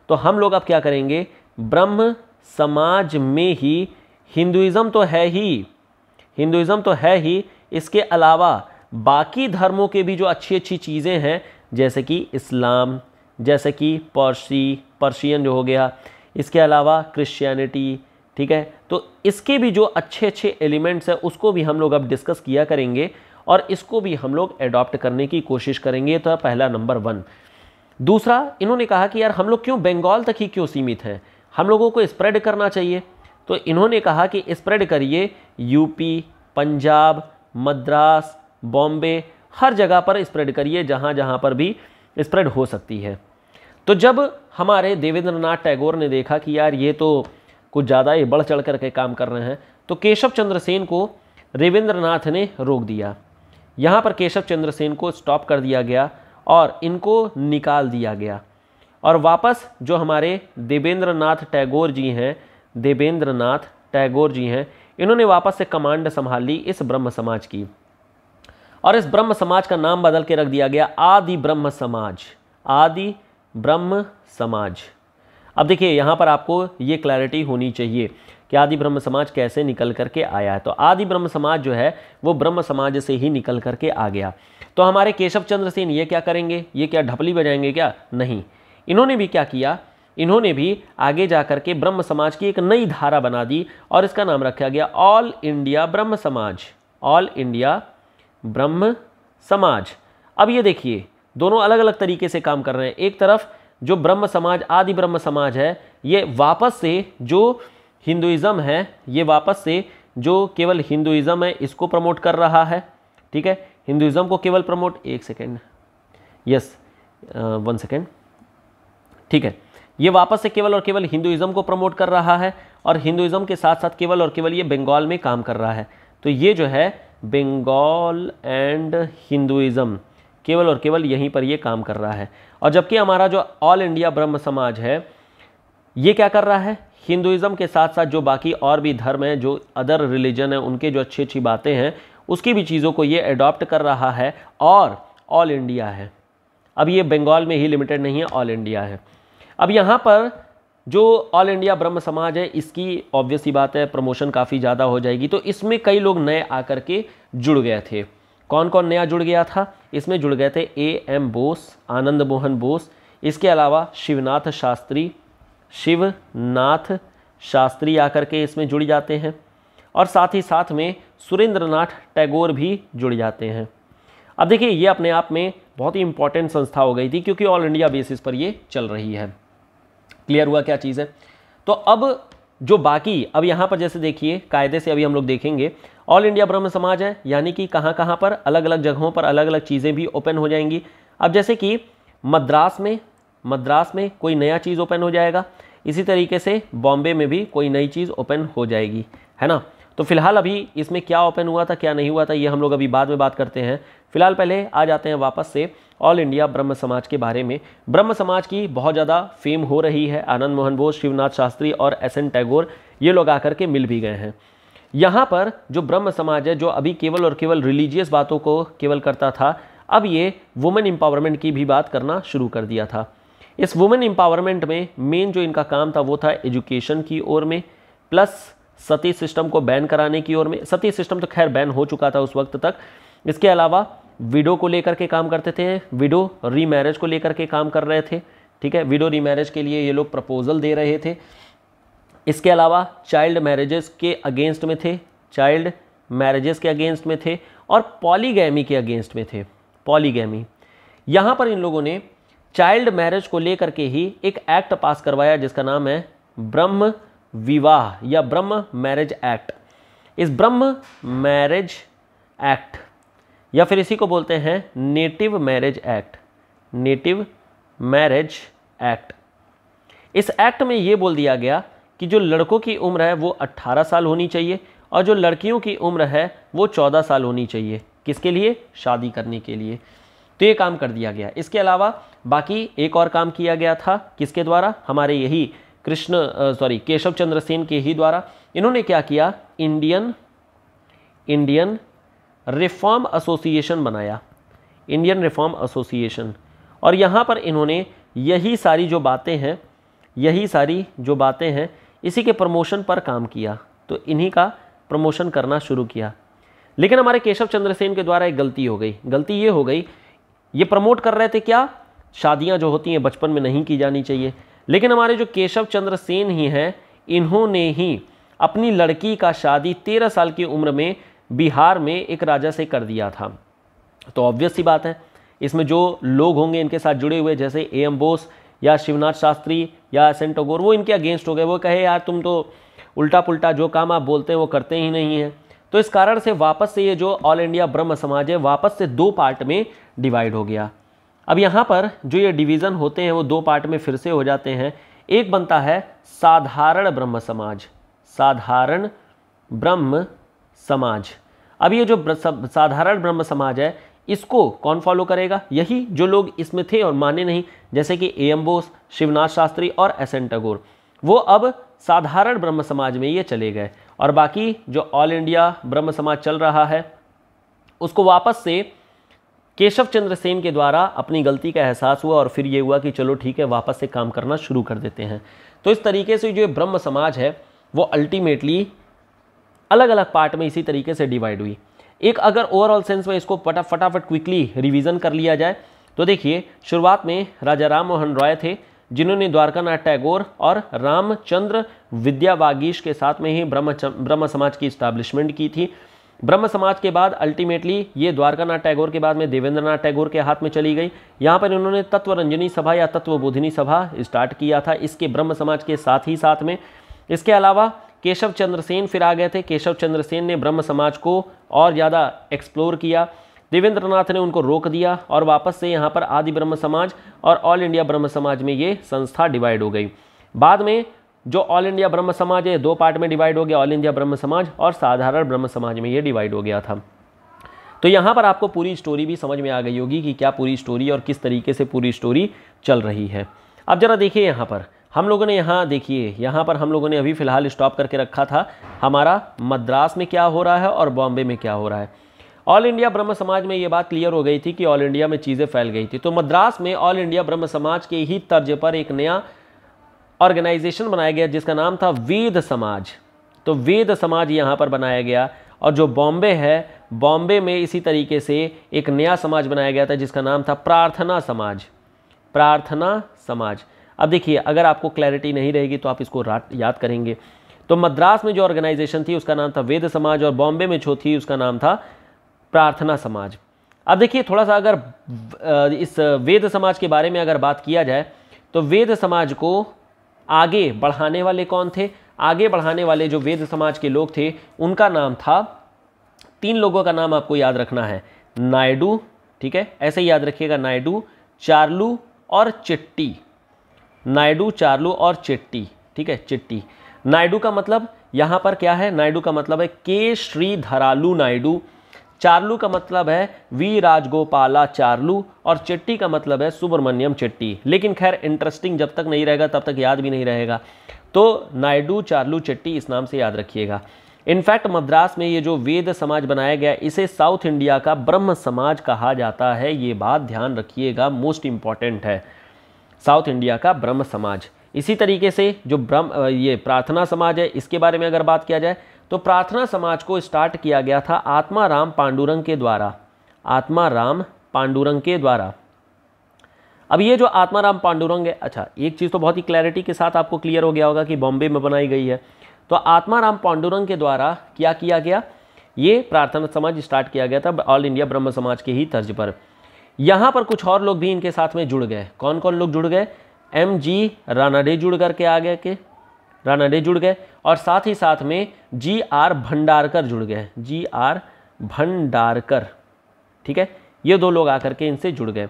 तो हम लोग अब क्या करेंगे ब्रह्म समाज में ही हिंदुज़म तो है ही हिंदुज़म तो है ही इसके अलावा बाकी धर्मों के भी जो अच्छी अच्छी चीज़ें हैं जैसे कि इस्लाम जैसे कि पर्शी पर्शियन जो हो गया इसके अलावा क्रिश्चियनिटी ठीक है तो इसके भी जो अच्छे अच्छे एलिमेंट्स हैं उसको भी हम लोग अब डिस्कस किया करेंगे और इसको भी हम लोग एडॉप्ट करने की कोशिश करेंगे तो पहला नंबर वन दूसरा इन्होंने कहा कि यार हम लोग क्यों बंगाल तक ही क्यों सीमित हैं हम लोगों को स्प्रेड करना चाहिए तो इन्होंने कहा कि स्प्रेड करिए यूपी पंजाब मद्रास बॉम्बे हर जगह पर स्प्रेड करिए जहाँ जहाँ पर भी स्प्रेड हो सकती है तो जब हमारे देवेंद्र नाथ टैगोर ने देखा कि यार ये तो कुछ ज़्यादा ही बढ़ चढ़ करके काम कर रहे हैं तो केशव चंद्र सेन को नाथ ने रोक दिया यहाँ पर केशव चंद्र सेन को स्टॉप कर दिया गया और इनको निकाल दिया गया और वापस जो हमारे देवेंद्र नाथ टैगोर जी हैं देवेंद्र नाथ टैगोर जी हैं इन्होंने वापस से कमांड संभाल ली इस ब्रह्म समाज की और इस ब्रह्म समाज का नाम बदल के रख दिया गया आदि ब्रह्म समाज आदि ब्रह्म समाज अब देखिए यहाँ पर आपको ये क्लैरिटी होनी चाहिए कि आदि ब्रह्म समाज कैसे निकल करके आया है तो आदि ब्रह्म समाज जो है वो ब्रह्म समाज से ही निकल करके आ गया तो हमारे केशव चंद्र सेन ये क्या करेंगे ये क्या ढपली बजाएंगे क्या नहीं इन्होंने भी क्या किया इन्होंने भी आगे जा कर के ब्रह्म समाज की एक नई धारा बना दी और इसका नाम रखा गया ऑल इंडिया ब्रह्म समाज ऑल इंडिया ब्रह्म समाज अब ये देखिए दोनों अलग अलग तरीके से काम कर रहे हैं एक तरफ जो ब्रह्म समाज आदि ब्रह्म समाज है ये वापस से जो हिंदुइज़्म है ये वापस से जो केवल हिंदुइज़्म है इसको प्रमोट कर रहा है ठीक है हिंदुइज्म को केवल प्रमोट एक सेकेंड यस वन सेकेंड ठीक है ये वापस से केवल और केवल हिंदुज़म को प्रमोट कर रहा है और हिंदुइज्म के साथ साथ केवल और केवल ये बंगाल में काम कर रहा है तो ये जो है बंगाल एंड हिंदुज़म केवल और केवल यहीं पर ये काम कर रहा है और जबकि हमारा जो ऑल इंडिया ब्रह्म समाज है ये क्या कर रहा है हिंदुज़म के साथ साथ जो बाकी और भी धर्म हैं जो अदर रिलीजन है उनके जो अच्छी अच्छी बातें हैं उसकी भी चीज़ों को ये अडॉप्ट कर रहा है और ऑल इंडिया है अब ये बंगाल में ही लिमिटेड नहीं है ऑल इंडिया है अब यहाँ पर जो ऑल इंडिया ब्रह्म समाज है इसकी ऑब्वियस ही बात है प्रमोशन काफ़ी ज़्यादा हो जाएगी तो इसमें कई लोग नए आकर के जुड़ गए थे कौन कौन नया जुड़ गया था इसमें जुड़ गए थे ए एम बोस आनंद मोहन बोस इसके अलावा शिवनाथ शास्त्री शिवनाथ शास्त्री आकर के इसमें जुड़ जाते हैं और साथ ही साथ में सुरेंद्रनाथ टैगोर भी जुड़ जाते हैं अब देखिए ये अपने आप में बहुत ही इंपॉर्टेंट संस्था हो गई थी क्योंकि ऑल इंडिया बेसिस पर ये चल रही है क्लियर हुआ क्या चीज़ है तो अब जो बाकी अब यहाँ पर जैसे देखिए कायदे से अभी हम लोग देखेंगे ऑल इंडिया ब्रह्म समाज है यानी कि कहाँ कहाँ पर अलग अलग जगहों पर अलग अलग चीज़ें भी ओपन हो जाएंगी अब जैसे कि मद्रास में मद्रास में कोई नया चीज़ ओपन हो जाएगा इसी तरीके से बॉम्बे में भी कोई नई चीज़ ओपन हो जाएगी है ना तो फिलहाल अभी इसमें क्या ओपन हुआ था क्या नहीं हुआ था ये हम लोग अभी बाद में बात करते हैं फिलहाल पहले आ जाते हैं वापस से ऑल इंडिया ब्रह्म समाज के बारे में ब्रह्म समाज की बहुत ज़्यादा फेम हो रही है आनंद मोहन बोस शिवनाथ शास्त्री और एस एन टैगोर ये लोग आकर के मिल भी गए हैं यहाँ पर जो ब्रह्म समाज है जो अभी केवल और केवल रिलीजियस बातों को केवल करता था अब ये वुमेन एम्पावरमेंट की भी बात करना शुरू कर दिया था इस वुमेन एम्पावरमेंट में मेन जो इनका काम था वो था एजुकेशन की ओर में प्लस सती सिस्टम को बैन कराने की ओर में सती सिस्टम तो खैर बैन हो चुका था उस वक्त तक इसके अलावा विडो को लेकर के काम करते थे विडो रीमैरिज को लेकर के काम कर रहे थे ठीक है विडो रीमैरिज के लिए ये लोग प्रपोजल दे रहे थे इसके अलावा चाइल्ड मैरिजेस के अगेंस्ट में थे चाइल्ड मैरिजेस के अगेंस्ट में थे और पॉलीगैमी के अगेंस्ट में थे पॉलीगैमी यहाँ पर इन लोगों ने चाइल्ड मैरिज को लेकर के ही एक एक्ट पास करवाया जिसका नाम है ब्रह्म विवाह या ब्रह्म मैरिज एक्ट इस ब्रह्म मैरिज एक्ट या फिर इसी को बोलते हैं native marriage act native marriage act इस एक्ट में ये बोल दिया गया कि जो लड़कों की उम्र है वो 18 साल होनी चाहिए और जो लड़कियों की उम्र है वो 14 साल होनी चाहिए किसके लिए शादी करने के लिए तो ये काम कर दिया गया इसके अलावा बाकी एक और काम किया गया था किसके द्वारा हमारे यही कृष्ण सॉरी केशव चंद्र सेन के ही द्वारा इन्होंने क्या किया इंडियन इंडियन रिफॉर्म एसोसिएशन बनाया इंडियन रिफॉर्म एसोसिएशन और यहाँ पर इन्होंने यही सारी जो बातें हैं यही सारी जो बातें हैं इसी के प्रमोशन पर काम किया तो इन्हीं का प्रमोशन करना शुरू किया लेकिन हमारे केशव चंद्र सेन के द्वारा एक गलती हो गई गलती ये हो गई ये प्रमोट कर रहे थे क्या शादियाँ जो होती हैं बचपन में नहीं की जानी चाहिए लेकिन हमारे जो केशव चंद्र सेन ही हैं इन्होंने ही अपनी लड़की का शादी तेरह साल की उम्र में बिहार में एक राजा से कर दिया था तो ऑब्वियस सी बात है इसमें जो लोग होंगे इनके साथ जुड़े हुए जैसे ए एम बोस या शिवनाथ शास्त्री या एस एन टगोर वो इनके अगेंस्ट हो गए वो कहे यार तुम तो उल्टा पुल्टा जो काम आप बोलते हैं वो करते ही नहीं हैं तो इस कारण से वापस से ये जो ऑल इंडिया ब्रह्म समाज है वापस से दो पार्ट में डिवाइड हो गया अब यहाँ पर जो ये डिवीज़न होते हैं वो दो पार्ट में फिर से हो जाते हैं एक बनता है साधारण ब्रह्म समाज साधारण ब्रह्म समाज अब ये जो साधारण ब्रह्म समाज है इसको कौन फॉलो करेगा यही जो लोग इसमें थे और माने नहीं जैसे कि ए एम बोस शिवनाथ शास्त्री और एस एन टगोर वो अब साधारण ब्रह्म समाज में ये चले गए और बाकी जो ऑल इंडिया ब्रह्म समाज चल रहा है उसको वापस से केशव चंद्र सेन के द्वारा अपनी गलती का एहसास हुआ और फिर ये हुआ कि चलो ठीक है वापस से काम करना शुरू कर देते हैं तो इस तरीके से जो ब्रह्म समाज है वो अल्टीमेटली अलग अलग पार्ट में इसी तरीके से डिवाइड हुई एक अगर ओवरऑल सेंस में इसको फटाफट क्विकली रिविज़न कर लिया जाए तो देखिए शुरुआत में राजा राम मोहन रॉय थे जिन्होंने द्वारकानाथ टैगोर और रामचंद्र विद्यावागीश के साथ में ही ब्रह्म ब्रह्म समाज की स्टैब्लिशमेंट की थी ब्रह्म समाज के बाद अल्टीमेटली ये द्वारकानाथ टैगोर के बाद में देवेंद्रनाथ टैगोर के हाथ में चली गई यहाँ पर इन्होंने तत्वरंजनी सभा या तत्व बोधिनी सभा स्टार्ट किया था इसके ब्रह्म समाज के साथ ही साथ में इसके अलावा केशव चंद्र सेन फिर आ गए थे केशव चंद्र सेन ने ब्रह्म समाज को और ज़्यादा एक्सप्लोर किया देवेंद्र नाथ ने उनको रोक दिया और वापस से यहाँ पर आदि ब्रह्म समाज और ऑल इंडिया ब्रह्म समाज में ये संस्था डिवाइड हो गई बाद में जो ऑल इंडिया ब्रह्म समाज है दो पार्ट में डिवाइड हो गया ऑल इंडिया ब्रह्म समाज और साधारण ब्रह्म समाज में ये डिवाइड हो गया था तो यहाँ पर आपको पूरी स्टोरी भी समझ में आ गई होगी कि क्या पूरी स्टोरी और किस तरीके से पूरी स्टोरी चल रही है अब जरा देखिए यहाँ पर हम लोगों ने यहाँ देखिए यहाँ पर हम लोगों ने अभी फ़िलहाल स्टॉप करके रखा था हमारा मद्रास में क्या हो रहा है और बॉम्बे में क्या हो रहा है ऑल इंडिया ब्रह्म समाज में ये बात क्लियर हो गई थी कि ऑल इंडिया में चीज़ें फैल गई थी तो मद्रास में ऑल इंडिया ब्रह्म समाज के ही तर्ज पर एक नया ऑर्गेनाइजेशन बनाया गया जिसका नाम था वेद समाज तो वेद समाज यहाँ पर बनाया गया और जो बॉम्बे है बॉम्बे में इसी तरीके से एक नया समाज बनाया गया था जिसका नाम था प्रार्थना समाज प्रार्थना समाज अब देखिए अगर आपको क्लैरिटी नहीं रहेगी तो आप इसको याद करेंगे तो मद्रास में जो ऑर्गेनाइजेशन थी उसका नाम था वेद समाज और बॉम्बे में जो थी उसका नाम था प्रार्थना समाज अब देखिए थोड़ा सा अगर इस वेद समाज के बारे में अगर बात किया जाए तो वेद समाज को आगे बढ़ाने वाले कौन थे आगे बढ़ाने वाले जो वेद समाज के लोग थे उनका नाम था तीन लोगों का नाम आपको याद रखना है नायडू ठीक है ऐसे ही याद रखिएगा नायडू चार्लू और चिट्टी नायडू चार्लू और चिट्टी ठीक है चिट्टी नायडू का मतलब यहाँ पर क्या है नायडू का मतलब है के श्री धरालू नायडू चार्लू का मतलब है वी राजगोपाला चार्लू और चिट्टी का मतलब है सुब्रमण्यम चिट्टी लेकिन खैर इंटरेस्टिंग जब तक नहीं रहेगा तब तक याद भी नहीं रहेगा तो नायडू चार्लू चिट्टी इस नाम से याद रखिएगा इनफैक्ट मद्रास में ये जो वेद समाज बनाया गया इसे साउथ इंडिया का ब्रह्म समाज कहा जाता है ये बात ध्यान रखिएगा मोस्ट इम्पॉर्टेंट है साउथ इंडिया का ब्रह्म समाज इसी तरीके से जो ब्रह्म ये प्रार्थना समाज है इसके बारे में अगर बात किया जाए तो प्रार्थना समाज को स्टार्ट किया गया था आत्मा राम पांडुरंग के द्वारा आत्मा राम पांडुरंग के द्वारा अब ये जो आत्मा राम पांडुरंग है अच्छा एक चीज़ तो बहुत ही क्लैरिटी के साथ आपको क्लियर हो गया होगा कि बॉम्बे में बनाई गई है तो आत्मा राम पांडुरंग के द्वारा क्या किया गया ये प्रार्थना समाज स्टार्ट किया गया था ऑल इंडिया ब्रह्म समाज के ही तर्ज पर यहाँ पर कुछ और लोग भी इनके साथ में जुड़ गए कौन कौन लोग जुड़ गए एम जी रानाडे जुड़ करके आ गए के रानाडे जुड़ गए और साथ ही साथ में जी आर भंडारकर जुड़ गए जी आर भंडारकर ठीक है ये दो लोग आकर के इनसे जुड़ गए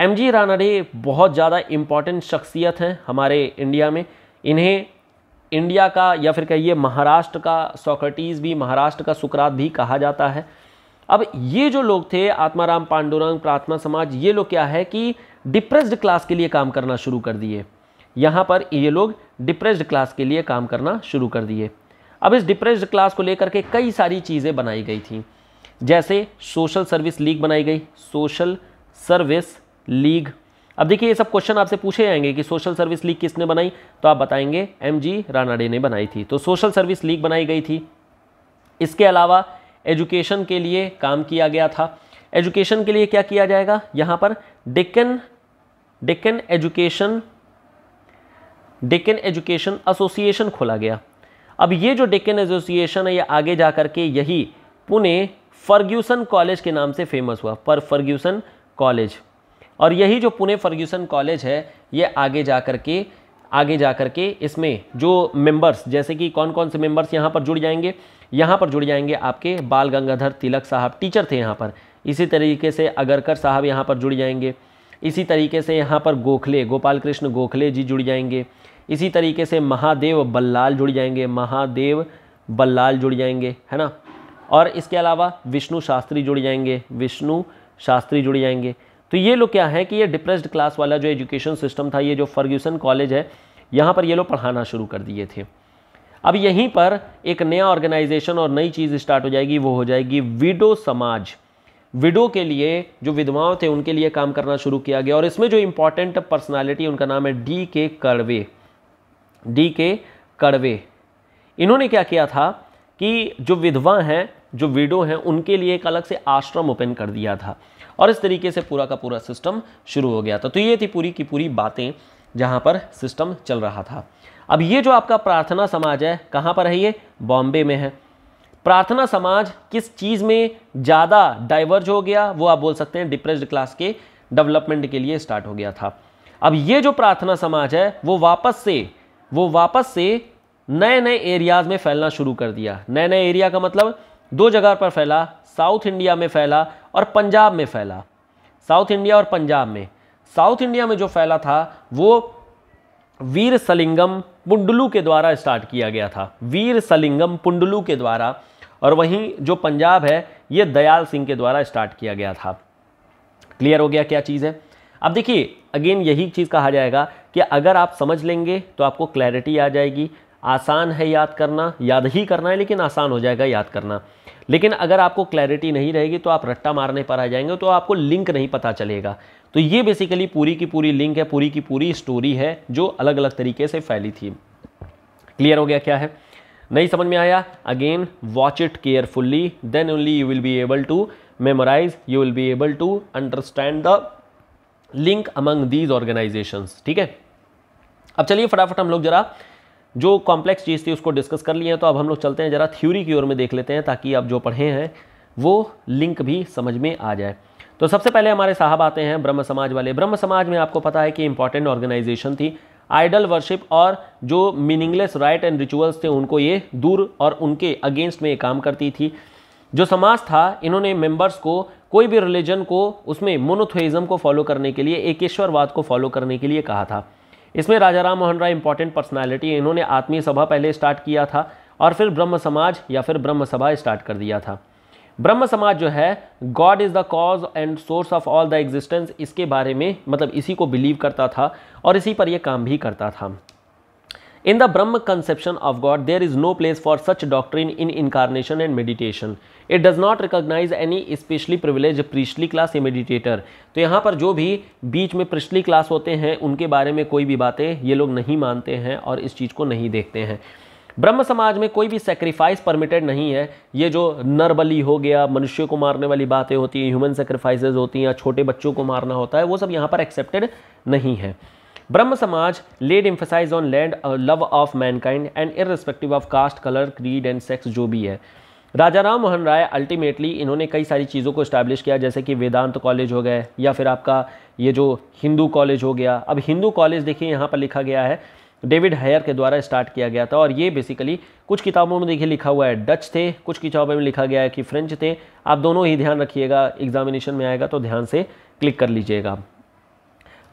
एम जी रानाडे बहुत ज़्यादा इम्पॉर्टेंट शख्सियत हैं हमारे इंडिया में इन्हें इंडिया का या फिर कहिए महाराष्ट्र का सोक्रेटिस भी महाराष्ट्र का सुकरात भी कहा जाता है अब ये जो लोग थे आत्माराम पांडुरंग प्रार्थना समाज ये लोग क्या है कि डिप्रेस्ड क्लास के लिए काम करना शुरू कर दिए यहाँ पर ये लोग डिप्रेस्ड क्लास के लिए काम करना शुरू कर दिए अब इस डिप्रेस्ड क्लास को लेकर के कई सारी चीज़ें बनाई गई थी जैसे सोशल सर्विस लीग बनाई गई सोशल सर्विस लीग अब देखिए ये सब क्वेश्चन आपसे पूछे जाएंगे कि सोशल सर्विस लीग किसने बनाई तो आप बताएंगे एम जी रानाडे ने बनाई थी तो सोशल सर्विस लीग बनाई गई थी इसके अलावा एजुकेशन के लिए काम किया गया था एजुकेशन के लिए क्या किया जाएगा यहाँ पर Deccan Deccan Education Deccan Education Association खोला गया अब ये जो डिकन एसोसिएशन है ये आगे जा करके यही पुणे फर्ग्यूसन कॉलेज के नाम से फेमस हुआ पर फर्ग्यूसन कॉलेज और यही जो पुणे फर्ग्यूसन कॉलेज है ये आगे जा करके के आगे जा कर के इसमें जो मेंबर्स जैसे कि कौन कौन से मेंबर्स यहाँ पर जुड़ जाएंगे यहाँ पर जुड़ जाएंगे आपके बाल गंगाधर तिलक साहब टीचर थे यहाँ पर इसी तरीके से अगरकर साहब यहाँ पर जुड़ जाएंगे इसी तरीके से यहाँ पर गोखले गोपाल कृष्ण गोखले जी जुड़ जाएंगे इसी तरीके से महादेव बल्लाल जुड़ जाएंगे महादेव बल्लाल जुड़ जाएंगे है ना और इसके अलावा विष्णु शास्त्री जुड़ जाएंगे विष्णु शास्त्री जुड़ जाएंगे तो ये लोग क्या है कि ये डिप्रेस्ड क्लास वाला जो एजुकेशन सिस्टम था ये जो फर्ग्यूसन कॉलेज है यहाँ पर ये लोग पढ़ाना शुरू कर दिए थे अब यहीं पर एक नया ऑर्गेनाइजेशन और नई चीज़ स्टार्ट हो जाएगी वो हो जाएगी विडो समाज विडो के लिए जो विधवाओं थे उनके लिए काम करना शुरू किया गया और इसमें जो इम्पॉर्टेंट पर्सनालिटी उनका नाम है डी के कड़वे डी के कड़वे इन्होंने क्या किया था कि जो विधवा हैं जो विडो हैं उनके लिए एक अलग से आश्रम ओपन कर दिया था और इस तरीके से पूरा का पूरा सिस्टम शुरू हो गया था तो ये थी पूरी की पूरी बातें जहाँ पर सिस्टम चल रहा था अब ये जो आपका प्रार्थना समाज है कहाँ पर है ये बॉम्बे में है प्रार्थना समाज किस चीज़ में ज़्यादा डाइवर्ज हो गया वो आप बोल सकते हैं डिप्रेस्ड क्लास के डेवलपमेंट के लिए स्टार्ट हो गया था अब ये जो प्रार्थना समाज है वो वापस से वो वापस से नए नए एरियाज़ में फैलना शुरू कर दिया नए नए एरिया का मतलब दो जगह पर फैला साउथ इंडिया में फैला और पंजाब में फैला साउथ इंडिया और पंजाब में साउथ इंडिया में जो फैला था वो वीर सलिंगम पुंडलू के द्वारा स्टार्ट किया गया था वीर सलिंगम पुंडलू के द्वारा और वहीं जो पंजाब है ये दयाल सिंह के द्वारा स्टार्ट किया गया था क्लियर हो गया क्या चीज़ है अब देखिए अगेन यही चीज़ कहा जाएगा कि अगर आप समझ लेंगे तो आपको क्लैरिटी आ जाएगी आसान है याद करना याद ही करना है लेकिन आसान हो जाएगा याद करना लेकिन अगर आपको क्लैरिटी नहीं रहेगी तो आप रट्टा मारने पर आ जाएंगे तो आपको लिंक नहीं पता चलेगा तो ये बेसिकली पूरी की पूरी लिंक है पूरी की पूरी स्टोरी है जो अलग अलग तरीके से फैली थी क्लियर हो गया क्या है नहीं समझ में आया again watch it carefully then only you will be able to memorise you will be able to understand the link among these organisations ठीक है अब चलिए फटाफट हम लोग जरा जो कॉम्प्लेक्स चीज़ थी उसको डिस्कस कर लिए हैं तो अब हम लोग चलते हैं ज़रा थ्योरी की ओर में देख लेते हैं ताकि आप जो पढ़े हैं वो लिंक भी समझ में आ जाए तो सबसे पहले हमारे साहब आते हैं ब्रह्म समाज वाले ब्रह्म समाज में आपको पता है कि इंपॉर्टेंट ऑर्गेनाइजेशन थी आइडल वर्शिप और जो मीनिंगलेस राइट एंड रिचुअल्स थे उनको ये दूर और उनके अगेंस्ट में काम करती थी जो समाज था इन्होंने मेंबर्स को कोई भी रिलीजन को उसमें मोनोथेइज्म को फॉलो करने के लिए एकेश्वरवाद को फॉलो करने के लिए कहा था इसमें राजा राम मोहन राय इंपॉर्टेंट पर्सनैलिटी इन्होंने आत्मीय सभा पहले स्टार्ट किया था और फिर ब्रह्म समाज या फिर ब्रह्म सभा स्टार्ट कर दिया था ब्रह्म समाज जो है God is the cause and source of all the existence इसके बारे में मतलब इसी को बिलीव करता था और इसी पर यह काम भी करता था in the Brahmo conception of God there is no place for such doctrine in incarnation and meditation it does not recognise any specially privilege priestly class a meditator तो यहाँ पर जो भी बीच में प्रिस्टली क्लास होते हैं उनके बारे में कोई भी बातें ये लोग नहीं मानते हैं और इस चीज़ को नहीं देखते हैं ब्रह्म समाज में कोई भी सेक्रीफाइस परमिटेड नहीं है ये जो नरबली हो गया मनुष्य को मारने वाली बातें होती हैं ह्यूमन सेक्रीफाइसेज होती हैं या छोटे बच्चों को मारना होता है वो सब यहाँ पर एक्सेप्टेड नहीं है Brahmo Samaj laid emphasise on land love of mankind and irrespective of caste colour creed and sex जो भी है राजा राम मोहन राय अल्टीमेटली इन्होंने कई सारी चीज़ों को इस्टेब्लिश किया जैसे कि वेदांत कॉलेज हो गए या फिर आपका ये जो हिंदू कॉलेज हो गया अब हिंदू कॉलेज देखिए यहाँ पर लिखा गया है डेविड हेयर के द्वारा स्टार्ट किया गया था और ये बेसिकली कुछ किताबों में देखिए लिखा हुआ है डच थे कुछ किताबों में लिखा गया है कि फ्रेंच थे आप दोनों ही ध्यान रखिएगा एग्जामिनेशन में आएगा तो ध्यान से क्लिक कर लीजिएगा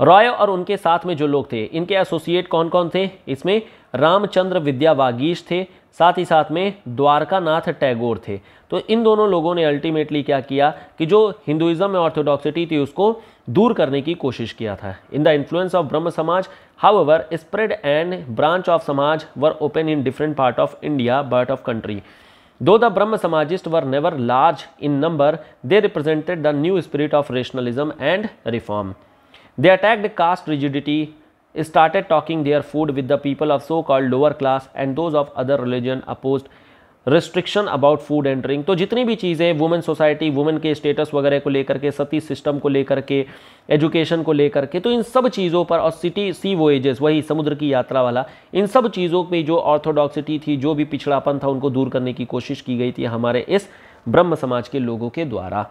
रॉय और उनके साथ में जो लोग थे इनके एसोसिएट कौन कौन थे इसमें रामचंद्र विद्यावागीश थे साथ ही साथ में द्वारकानाथ टैगोर थे तो इन दोनों लोगों ने अल्टीमेटली क्या किया कि जो हिंदुइज्म में ऑर्थोडॉक्सिटी थी उसको दूर करने की कोशिश किया था in the influence of Brahmo Samaj however spread and branch of Samaj were open in different part of India but of country though the Brahmo Samajist were never large in number they represented the new spirit of rationalism and reform They attacked caste caste rigidity, started talking their food with the people of so-called lower class and those of other religion opposed restriction about food and drink तो जितनी भी चीज़ें women society women के status वगैरह को लेकर के सती system को लेकर के एजुकेशन को लेकर के तो इन सब चीज़ों पर और सिटी सी वोएजेस वही समुद्र की यात्रा वाला इन सब चीज़ों पर जो ऑर्थोडॉक्सिटी थी जो भी पिछड़ापन था उनको दूर करने की कोशिश की गई थी हमारे इस ब्रह्म समाज के लोगों के द्वारा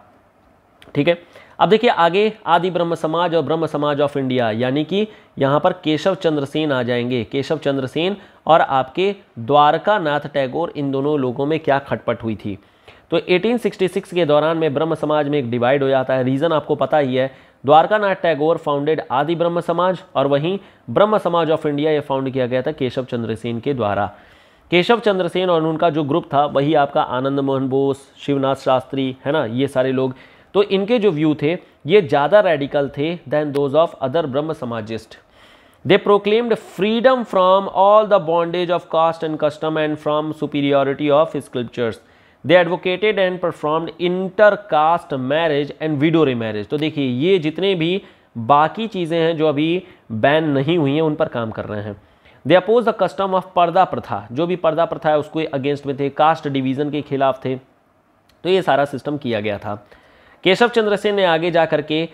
ठीक है अब देखिए आगे आदि ब्रह्म समाज और ब्रह्म समाज ऑफ इंडिया यानी कि यहाँ पर केशव चंद्र सेन आ जाएंगे केशव चंद्र सेन और आपके द्वारका नाथ टैगोर इन दोनों लोगों में क्या खटपट हुई थी तो 1866 के दौरान में ब्रह्म समाज में एक डिवाइड हो जाता है रीज़न आपको पता ही है द्वारका नाथ टैगोर फाउंडेड आदि ब्रह्म समाज और वहीं ब्रह्म समाज ऑफ इंडिया ये फाउंड किया गया था केशव चंद्र सेन के द्वारा केशव चंद्र सेन और उनका जो ग्रुप था वही आपका आनंद मोहन बोस शिवनाथ शास्त्री है ना ये सारे लोग तो इनके जो व्यू थे ये ज़्यादा रेडिकल थे then those of other Brahmo Samajist they proclaimed freedom from all the bondage of caste and custom and from superiority of sculptures they advocated and performed inter caste marriage and widow marriage तो देखिए ये जितने भी बाकी चीज़ें हैं जो अभी बैन नहीं हुई हैं उन पर काम कर रहे हैं they oppose the custom of purdah प्रथा जो भी पर्दा प्रथा है उसको अगेंस्ट में थे कास्ट डिवीज़न के खिलाफ थे तो ये सारा सिस्टम किया गया था केशव चंद्र सेन ने आगे जा करके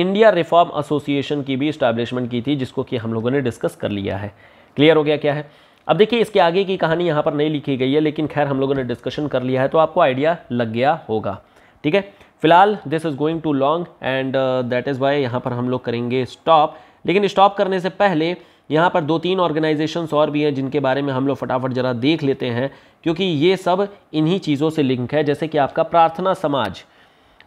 इंडिया रिफॉर्म एसोसिएशन की भी इस्टेब्लिशमेंट की थी जिसको कि हम लोगों ने डिस्कस कर लिया है क्लियर हो गया क्या है अब देखिए इसके आगे की कहानी यहाँ पर नहीं लिखी गई है लेकिन खैर हम लोगों ने डिस्कशन कर लिया है तो आपको आइडिया लग गया होगा ठीक है फिलहाल this is going to long and that is why यहाँ पर हम लोग करेंगे स्टॉप लेकिन स्टॉप करने से पहले यहाँ पर दो तीन ऑर्गेनाइजेशंस और भी हैं जिनके बारे में हम लोग फटाफट ज़रा देख लेते हैं क्योंकि ये सब इन्हीं चीज़ों से लिंक है जैसे कि आपका प्रार्थना समाज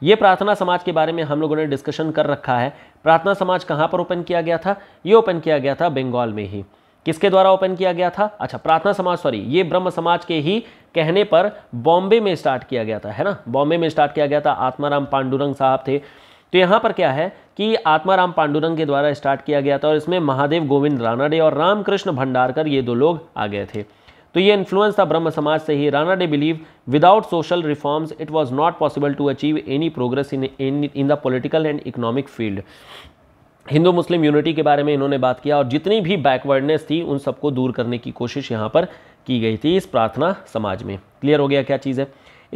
ये प्रार्थना समाज के बारे में हम लोगों ने डिस्कशन कर रखा है प्रार्थना समाज कहाँ पर ओपन किया गया था ये ओपन किया गया था बंगाल में ही किसके द्वारा ओपन किया गया था अच्छा प्रार्थना समाज सॉरी ये ब्रह्म समाज के ही कहने पर बॉम्बे में स्टार्ट किया गया था है ना बॉम्बे में स्टार्ट किया गया था आत्माराम पांडुरंग साहब थे तो यहाँ पर क्या है कि आत्माराम पांडुरंग के द्वारा स्टार्ट किया गया था और इसमें महादेव गोविंद रानाडे और रामकृष्ण भंडारकर ये दो लोग आ गए थे तो ये इन्फ्लुएंस था ब्रह्म समाज से ही Ranade believe without social reforms it was not possible to achieve any progress in in the political and economic field Hindu Muslim unity के बारे में इन्होंने बात किया और जितनी भी बैकवर्डनेस थी उन सबको दूर करने की कोशिश यहाँ पर की गई थी इस प्रार्थना समाज में क्लियर हो गया क्या चीज़ है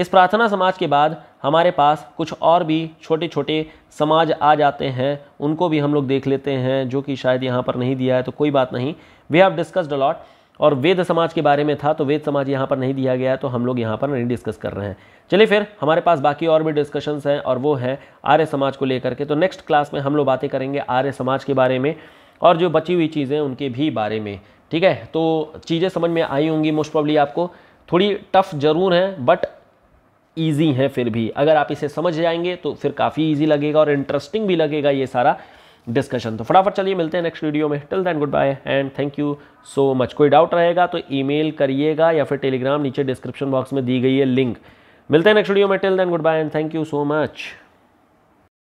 इस प्रार्थना समाज के बाद हमारे पास कुछ और भी छोटे छोटे समाज आ जाते हैं उनको भी हम लोग देख लेते हैं जो कि शायद यहाँ पर नहीं दिया है तो कोई बात नहीं वी हैव डिस्कस्ड अलॉट और वेद समाज के बारे में था तो वेद समाज यहाँ पर नहीं दिया गया तो हम लोग यहाँ पर नहीं डिस्कस कर रहे हैं चलिए फिर हमारे पास बाकी और भी डिस्कशंस हैं और वो है आर्य समाज को लेकर के तो नेक्स्ट क्लास में हम लोग बातें करेंगे आर्य समाज के बारे में और जो बची हुई चीज़ें उनके भी बारे में ठीक है तो चीज़ें समझ में आई होंगी मोस्ट प्रॉब्ली आपको थोड़ी टफ जरूर हैं बट ईजी हैं फिर भी अगर आप इसे समझ जाएंगे तो फिर काफ़ी ईजी लगेगा और इंटरेस्टिंग भी लगेगा ये सारा डिस्कशन तो फटाफट चलिए मिलते हैं नेक्स्ट वीडियो में till then good bye and thank you so much कोई डाउट रहेगा तो ईमेल करिएगा या फिर टेलीग्राम नीचे डिस्क्रिप्शन बॉक्स में दी गई है लिंक मिलते हैं नेक्स्ट वीडियो में till then good bye and thank you so much